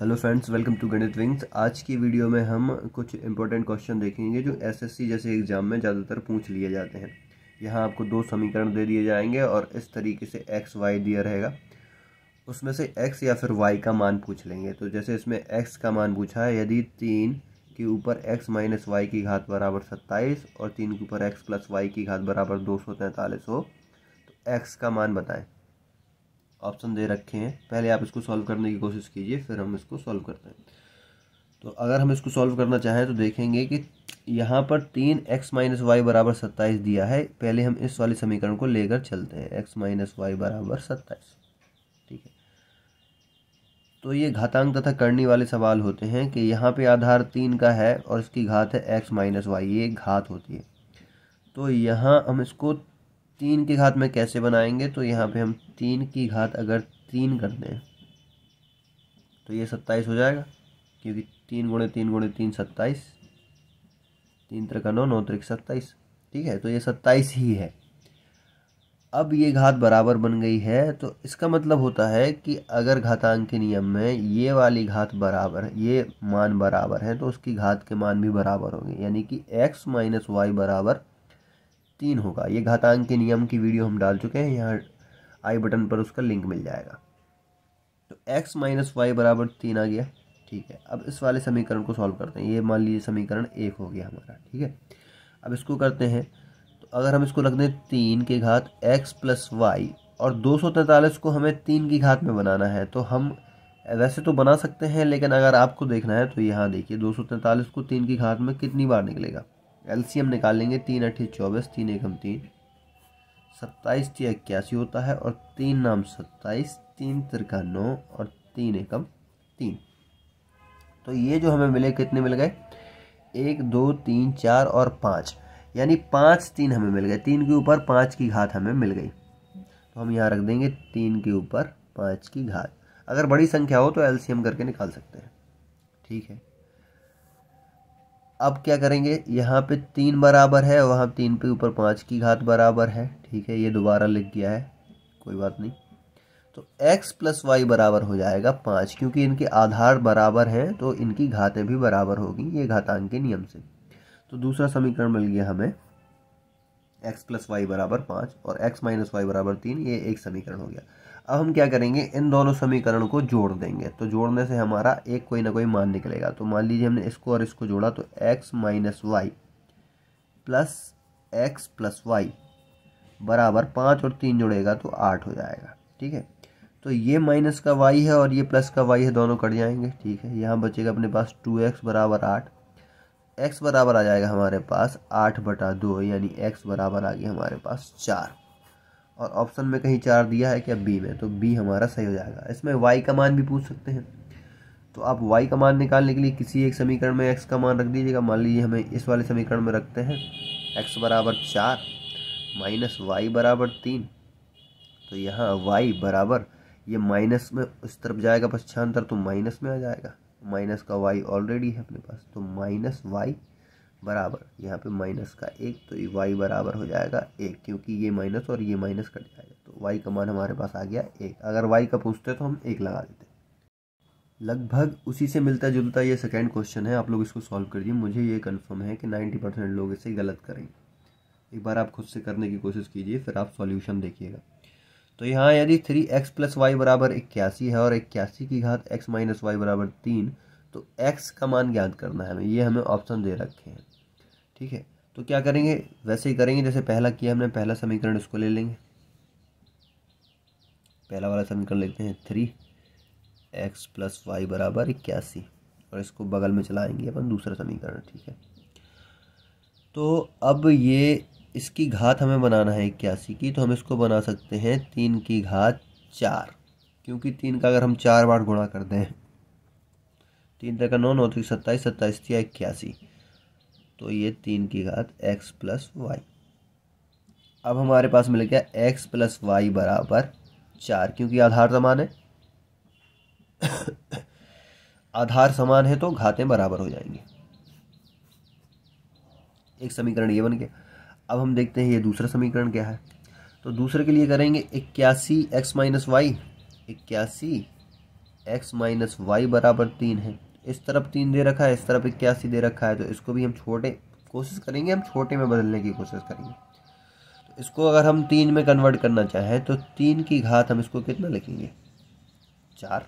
hello friends welcome to Ganit wings आज की video में हम कुछ इंपॉर्टेंट क्वेश्चन देखेंगे जो एसएससी जैसे एग्जाम में ज़्यादातर पूछ लिए जाते हैं यहाँ आपको दो समीकरण दे दिए जाएंगे और इस तरीके से एक्स वाई दिया रहेगा उसमें से एक्स या फिर वाई का मान पूछ लेंगे तो जैसे इसमें एक्स का मान पूछा है यदि तीन के ऊपर एक्स माइनस वाई की घात बराबर सत्ताईस और तीन के ऊपर एक्स प्लस वाई की घात बराबर दो सौ तैंतालीस हो तो एक्स का मान बताएं ऑप्शन दे रखे हैं पहले आप इसको सॉल्व करने की कोशिश कीजिए फिर हम इसको सॉल्व करते हैं तो अगर हम इसको सॉल्व करना चाहें तो देखेंगे कि यहाँ पर तीन एक्स माइनस वाई बराबर सत्ताईस दिया है पहले हम इस वाले समीकरण को लेकर चलते हैं एक्स माइनस वाई बराबर सत्ताईस ठीक है तो ये घातांक तथा करनी वाले सवाल होते हैं कि यहाँ पे आधार तीन का है और इसकी घात है एक्स माइनस वाई ये घात होती है तो यहाँ हम इसको तीन की घात में कैसे बनाएंगे तो यहाँ पे हम तीन की घात अगर तीन कर दें तो ये सत्ताईस हो जाएगा क्योंकि तीन गुणे तीन गुणे तीन सत्ताईस तीन त्रिका नौ नौ त्रिक सत्ताईस ठीक है तो ये सत्ताईस ही है अब ये घात बराबर बन गई है तो इसका मतलब होता है कि अगर घातांक के नियम में ये वाली घात बराबर ये मान बराबर है तो उसकी घात के मान भी बराबर होंगे यानी कि एक्स माइनस वाई बराबर तीन होगा ये घातांक के नियम की वीडियो हम डाल चुके हैं यहाँ आई बटन पर उसका लिंक मिल जाएगा तो एक्स माइनस वाई बराबर तीन आ गया ठीक है अब इस वाले समीकरण को सॉल्व करते हैं ये मान लीजिए समीकरण एक हो गया हमारा ठीक है अब इसको करते हैं तो अगर हम इसको रख दें तीन के घात एक्स प्लस वाई और दो सौ तैंतालीस को हमें तीन की घात में बनाना है तो हम वैसे तो बना सकते हैं लेकिन अगर आपको देखना है तो यहाँ देखिए दो सौ तैंतालीस को तीन की घात में कितनी बार निकलेगा एलसीएम निकालेंगे तीन अठी चौबीस तीन एकम तीन सत्ताईस ती इक्यासी होता है और तीन नाम सत्ताईस तीन तिरका नौ और तीन एकम तीन तो ये जो हमें मिले कितने मिल गए एक दो तीन चार और पाँच यानी पाँच तीन हमें मिल गए तीन के ऊपर पाँच की घात हमें मिल गई तो हम यहाँ रख देंगे तीन के ऊपर पाँच की घात अगर बड़ी संख्या हो तो एल करके निकाल सकते हैं ठीक है अब क्या करेंगे यहाँ पे तीन बराबर है वहाँ तीन पे ऊपर पाँच की घात बराबर है ठीक है ये दोबारा लिख गया है कोई बात नहीं तो x प्लस वाई बराबर हो जाएगा पाँच क्योंकि इनके आधार बराबर हैं तो इनकी घातें भी बराबर होगी ये घातांक के नियम से तो दूसरा समीकरण मिल गया हमें x प्लस वाई बराबर पाँच और x माइनस वाई बराबर तीन ये एक समीकरण हो गया अब हम क्या करेंगे इन दोनों समीकरण को जोड़ देंगे तो जोड़ने से हमारा एक कोई ना कोई मान निकलेगा तो मान लीजिए हमने इसको और इसको जोड़ा तो X minus Y plus X plus Y बराबर पाँच और तीन जोड़ेगा तो आठ हो जाएगा ठीक है तो ये माइनस का वाई है और ये प्लस का वाई है दोनों कट जाएंगे ठीक है यहाँ बचेगा अपने पास टू एक्स बराबर आठ एक्स बराबर आ जाएगा हमारे पास आठ बटा दो यानी एक्स बराबर आ गया हमारे पास चार और ऑप्शन में कहीं चार दिया है क्या बी में तो बी हमारा सही हो जाएगा इसमें वाई का मान भी पूछ सकते हैं तो आप वाई का मान निकालने के लिए किसी एक समीकरण में एक्स का मान रख दीजिएगा मान लीजिए हमें इस वाले समीकरण में रखते हैं एक्स बराबर चार माइनस वाई बराबर तीन तो यहाँ वाई बराबर ये माइनस में उस तरफ जाएगा पश्चांतर तो माइनस में आ जाएगा माइनस का वाई ऑलरेडी है अपने पास तो माइनस वाई बराबर यहाँ पे माइनस का एक तो ये वाई बराबर हो जाएगा एक क्योंकि ये माइनस और ये माइनस कट जाएगा तो वाई का मान हमारे पास आ गया एक अगर वाई का पूछते तो हम एक लगा देते लगभग उसी से मिलता जुलता ये सेकेंड क्वेश्चन है आप लोग इसको सॉल्व कर दिए मुझे ये कन्फर्म है कि नाइन्टी परसेंट लोग इसे गलत करेंगे एक बार आप खुद से करने की कोशिश कीजिए फिर आप सॉल्यूशन देखिएगा तो यहाँ यदि थ्री एक्स प्लस वाई बराबर इक्यासी है और इक्यासी की घात एक्स माइनस वाई बराबर तीन तो एक्स का मान ज्ञात करना है हमें ये हमें ऑप्शन दे रखे हैं ठीक है तो क्या करेंगे वैसे ही करेंगे जैसे पहला किया हमने पहला समीकरण इसको ले लेंगे पहला वाला समीकरण लेते हैं थ्री एक्स प्लस वाई बराबर इक्यासी और इसको बगल में चलाएंगे अपन दूसरा समीकरण ठीक है तो अब ये इसकी घात हमें बनाना है इक्यासी की तो हम इसको बना सकते हैं तीन की घात चार क्योंकि तीन का अगर हम चार बार गुणा कर दें तीन तक नौ नौ तीन सत्ताईस सत्ताईस इक्यासी तो ये तीन की घात एक्स प्लस वाई अब हमारे पास मिल गया एक्स प्लस वाई बराबर चार क्योंकि आधार समान है आधार समान है तो घातें बराबर हो जाएंगी एक समीकरण ये बन गया अब हम देखते हैं ये दूसरा समीकरण क्या है तो दूसरे के लिए करेंगे इक्यासी एक्स माइनस वाई इक्यासी एक्स माइनस वाई बराबर तीन है इस तरफ तीन दे रखा है इस तरफ इक्यासी दे रखा है तो इसको भी हम छोटे कोशिश करेंगे हम छोटे में बदलने की कोशिश करेंगे तो इसको अगर हम तीन में कन्वर्ट करना चाहें तो तीन की घात हम इसको कितना लिखेंगे चार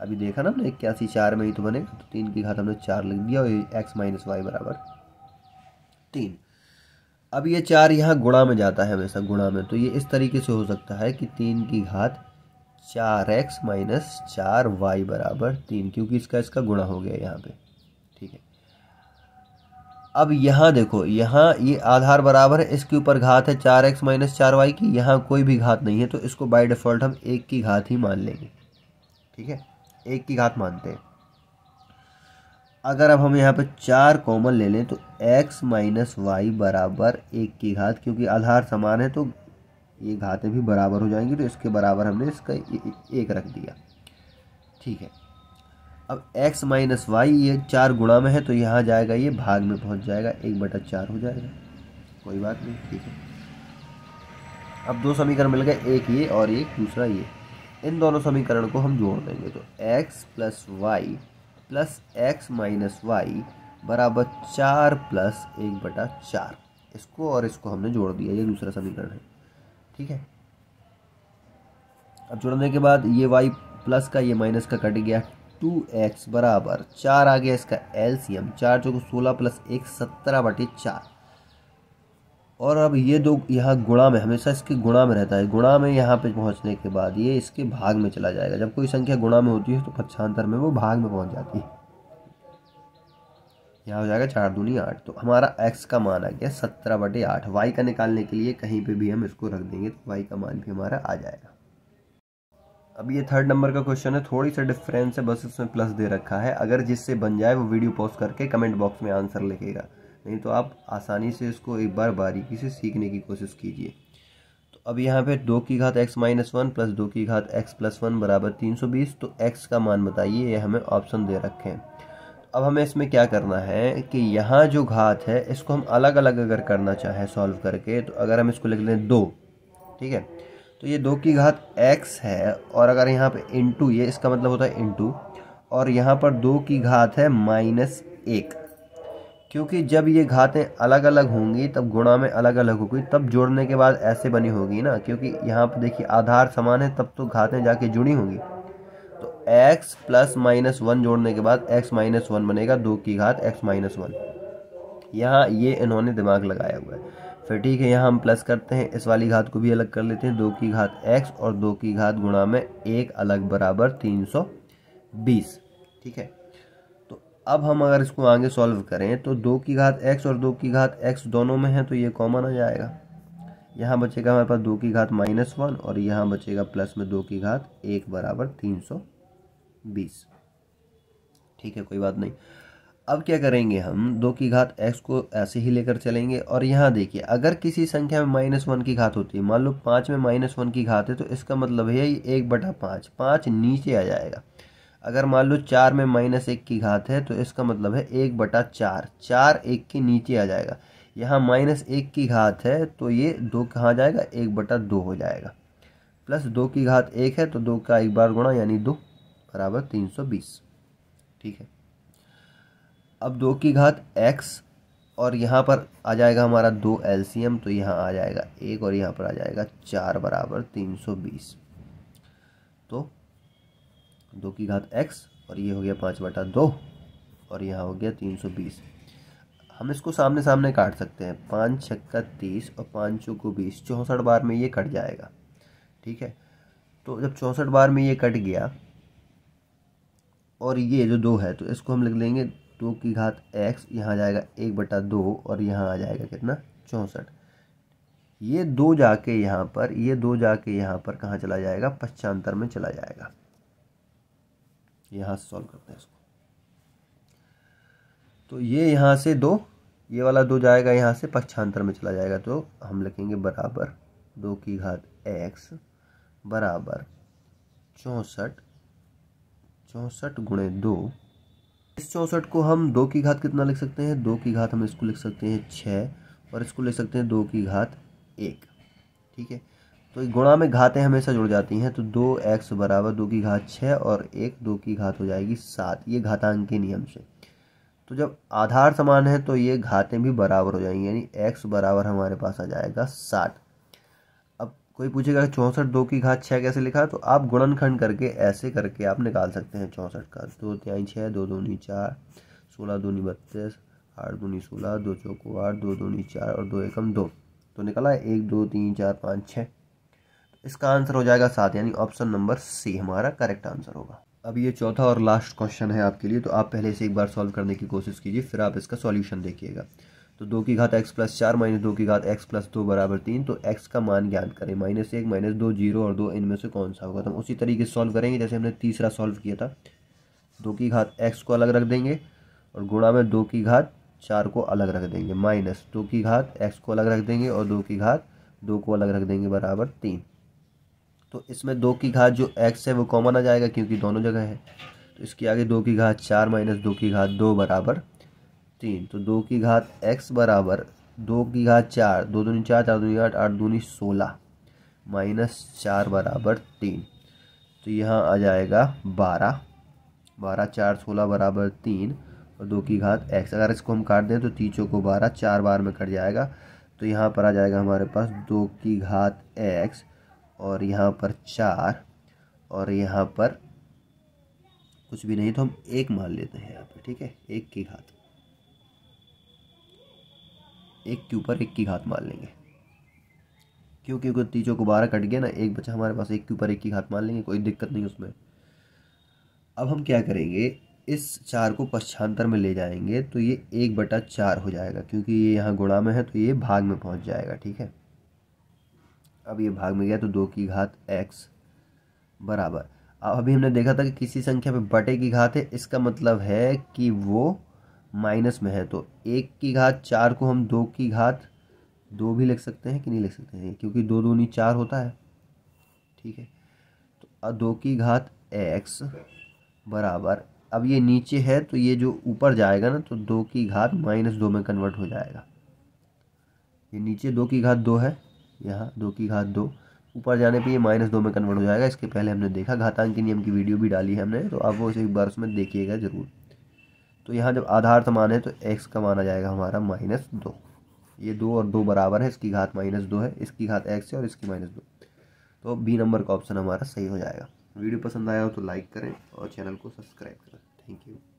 अभी देखा ना हमने इक्यासी चार में ही तो बने तो तीन की घात हमने चार लिख दिया और एक्स माइनस वाई बराबर तीन अब ये चार यहाँ गुणा में जाता है हमेशा गुणा में तो ये इस तरीके से हो सकता है कि तीन की घात चार एक्स माइनस चार वाई बराबर तीन क्योंकि इसका इसका गुणा हो गया यहाँ पे ठीक है अब यहाँ देखो यहाँ ये आधार बराबर है इसके ऊपर घात है चार एक्स माइनस चार वाई की यहाँ कोई भी घात नहीं है तो इसको बाय डिफ़ॉल्ट हम एक की घात ही मान लेंगे ठीक है एक की घात मानते हैं अगर अब हम यहाँ पर चार कॉमन ले लें तो एक्स माइनस वाई बराबर एक की घात क्योंकि आधार समान है तो ये घातें भी बराबर हो जाएंगी तो इसके बराबर हमने इसका एक रख दिया ठीक है अब x माइनस वाई ये चार गुणा में है तो यहाँ जाएगा ये भाग में पहुँच जाएगा एक बटा चार हो जाएगा कोई बात नहीं ठीक है अब दो समीकरण मिल गए एक ये और एक दूसरा ये इन दोनों समीकरण को हम जोड़ देंगे तो x plus y plus x minus Y बराबर चार प्लस एक बटा चार इसको और इसको हमने जोड़ दिया ये दूसरा समीकरण है ठीक है अब जुड़ने के बाद ये वाई प्लस का ये माइनस का कट गया टू एक्स बराबर चार आ गया इसका एलसीएम चार जो सोलह प्लस एक सत्रह बटे चार और अब ये दो यहाँ गुणा में हमेशा इसके गुणा में रहता है गुणा में यहाँ पे पहुँचने के बाद ये इसके भाग में चला जाएगा जब कोई संख्या गुणा में होती है तो पक्षांतर में वो भाग में पहुँच जाती है यहाँ हो जाएगा चार दूनी आठ तो हमारा एक्स का मान आ गया सत्रह बटे आठ वाई का निकालने के लिए कहीं पे भी हम इसको रख देंगे तो वाई का मान भी हमारा आ जाएगा अब ये थर्ड नंबर का क्वेश्चन है थोड़ी सा डिफरेंस है बस इसमें प्लस दे रखा है अगर जिससे बन जाए वो वीडियो पॉज करके कमेंट बॉक्स में आंसर लिखेगा नहीं तो आप आसानी से इसको एक बार बारीकी से सीखने की कोशिश कीजिए तो अब यहाँ पे दो की घात एक्स माइनस वन प्लस दो की घात एक्स प्लस वन बराबर तीन सौ बीस तो एक्स का मान बताइए ये हमें ऑप्शन दे रखे हैं अब हमें इसमें क्या करना है कि यहाँ जो घात है इसको हम अलग अलग अगर करना चाहें सॉल्व करके तो अगर हम इसको लिख लें दो ठीक है तो ये दो की घात एक्स है और अगर यहाँ पे टू ये इसका मतलब होता है टू और यहाँ पर दो की घात है माइनस एक क्योंकि जब ये घातें अलग अलग होंगी तब गुणा में अलग अलग होगी तब जोड़ने के बाद ऐसे बनी होगी ना क्योंकि यहाँ पर देखिए आधार समान है तब तो घातें जाके जुड़ी होंगी एक्स प्लस माइनस वन जोड़ने के बाद एक्स माइनस वन बनेगा दो की घात एक्स माइनस वन यहाँ ये इन्होंने दिमाग लगाया हुआ है फिर ठीक है यहाँ हम प्लस करते हैं इस वाली घात को भी अलग कर लेते हैं दो की घात एक्स और दो की घात गुणा में एक अलग बराबर तीन सौ बीस ठीक है तो अब हम अगर इसको आगे सॉल्व करें तो दो की घात एक्स और दो की घात एक्स दोनों में है तो ये कॉमन आ जाएगा यहाँ बचेगा हमारे पास दो की घात माइनस वन और यहाँ बचेगा प्लस में दो की घात एक बराबर तीन सौ बीस ठीक है कोई बात नहीं अब क्या करेंगे हम दो की घात एक्स को ऐसे ही लेकर चलेंगे और यहाँ देखिए अगर किसी संख्या में माइनस वन की घात होती है मान लो पाँच में माइनस वन की घात है तो इसका मतलब है ये एक बटा पाँच पाँच नीचे आ जाएगा अगर मान लो चार में माइनस एक की घात है तो इसका मतलब है एक बटा चार चार एक के नीचे आ जाएगा यहाँ माइनस एक की घात है तो ये दो कहाँ जाएगा एक बटा दो हो जाएगा प्लस दो की घात एक है तो दो का एक बार गुणा यानी दो बराबर तीन सौ बीस ठीक है अब दो की घात एक्स और यहाँ पर आ जाएगा हमारा दो एल तो यहाँ आ जाएगा एक और यहाँ पर आ जाएगा चार बराबर तीन सौ बीस तो दो की घात x और ये हो गया पाँच बटा दो और यहाँ हो गया तीन सौ बीस हम इसको सामने सामने काट सकते हैं पाँच छक्का तीस और पाँच चौको बीस चौंसठ बार में ये कट जाएगा ठीक है तो जब चौंसठ बार में ये कट गया और ये जो दो है तो इसको हम लिख लेंगे दो की घात एक्स यहाँ जाएगा एक बटा दो और यहाँ आ जाएगा कितना चौंसठ ये दो जाके यहाँ पर ये दो जाके यहाँ पर कहाँ चला जाएगा पश्चांतर में चला जाएगा यहाँ सॉल्व करते हैं इसको तो ये यहाँ से दो ये वाला दो जाएगा यहाँ से पश्चांतर में चला जाएगा तो हम लिखेंगे बराबर दो की घात एक्स बराबर चौंसठ चौंसठ गुणे दो इस चौंसठ को हम दो की घात कितना लिख सकते हैं दो की घात हम इसको लिख सकते हैं छः और इसको लिख सकते हैं दो की घात एक ठीक है तो गुणा में घातें हमेशा जुड़ जाती हैं तो दो एक्स बराबर दो की घात छः और एक दो की घात हो जाएगी सात ये घातांक के नियम से तो जब आधार समान है तो ये घातें भी बराबर हो जाएंगी यानी एक्स बराबर हमारे पास आ जाएगा साठ कोई पूछेगा चौंसठ दो की घात छः कैसे लिखा तो आप गुणनखंड करके ऐसे करके आप निकाल सकते हैं चौंसठ का दो त्याई छः दो नी चार सोलह नी बत्तीस आठ दूनी सोलह दो चौको आठ दो नी चार और दो एकम दो तो निकला एक दो तीन चार पाँच छः इसका आंसर हो जाएगा सात यानी ऑप्शन नंबर सी हमारा करेक्ट आंसर होगा अब ये चौथा और लास्ट क्वेश्चन है आपके लिए तो आप पहले से एक बार सॉल्व करने की कोशिश कीजिए फिर आप इसका सॉल्यूशन देखिएगा तो दो की घात एक्स प्लस चार माइनस दो की घात एक्स प्लस दो बराबर तीन तो एक्स का मान ज्ञात करें माइनस एक माइनस दो जीरो और दो इनमें से कौन सा होगा तो हम उसी तरीके से सॉल्व करेंगे जैसे हमने तीसरा सॉल्व किया था दो की घात एक्स को अलग रख देंगे और गुणा में दो की घात चार को अलग रख देंगे माइनस दो की घात एक्स को अलग रख देंगे और दो की घात दो को अलग रख देंगे बराबर तीन तो इसमें दो की घात जो एक्स है वो कॉमन आ जाएगा क्योंकि दोनों जगह है तो इसके आगे दो की घात चार माइनस दो की घात दो बराबर तीन तो दो की घात एक्स बराबर दो की घात चार दो दूनी चार चार दूनी आठ आठ दूनी सोलह माइनस चार बराबर तीन तो यहाँ आ जाएगा बारह बारह चार सोलह बराबर तीन और दो की घात एक्स अगर इसको हम काट दें तो तीचों को बारह चार बार में कट जाएगा तो यहाँ पर आ जाएगा हमारे पास दो की घात एक्स और यहाँ पर चार और यहाँ पर कुछ भी नहीं तो हम एक मान लेते हैं यहाँ पर ठीक है एक की घात एक के ऊपर एक की घात मार लेंगे क्यों क्योंकि तीजों को बारह कट गया ना एक बच्चा हमारे पास एक के ऊपर एक की घात मार लेंगे कोई दिक्कत नहीं उसमें अब हम क्या करेंगे इस चार को पश्चांतर में ले जाएंगे तो ये एक बटा चार हो जाएगा क्योंकि ये यहाँ गुणा में है तो ये भाग में पहुँच जाएगा ठीक है अब ये भाग में गया तो दो की घात एक्स बराबर अब अभी हमने देखा था कि किसी संख्या पे बटे की घात है इसका मतलब है कि वो माइनस में है तो एक की घात चार को हम दो की घात दो भी लिख सकते हैं कि नहीं लिख सकते हैं क्योंकि दो दो नहीं चार होता है ठीक है तो दो की घात एक्स बराबर अब ये नीचे है तो ये जो ऊपर जाएगा ना तो दो की घात माइनस दो में कन्वर्ट हो जाएगा ये नीचे दो की घात दो है यहाँ दो की घात दो ऊपर जाने पे ये माइनस दो में कन्वर्ट हो जाएगा इसके पहले हमने देखा घातांक के नियम की वीडियो भी डाली है हमने तो आप वो एक बार उसमें देखिएगा ज़रूर तो यहाँ जब आधार समान है तो एक्स का माना जाएगा हमारा माइनस दो ये दो और दो बराबर है इसकी घात माइनस दो है इसकी घात एक्स है और इसकी माइनस दो तो बी नंबर का ऑप्शन हमारा सही हो जाएगा वीडियो पसंद आया हो तो लाइक करें और चैनल को सब्सक्राइब करें थैंक यू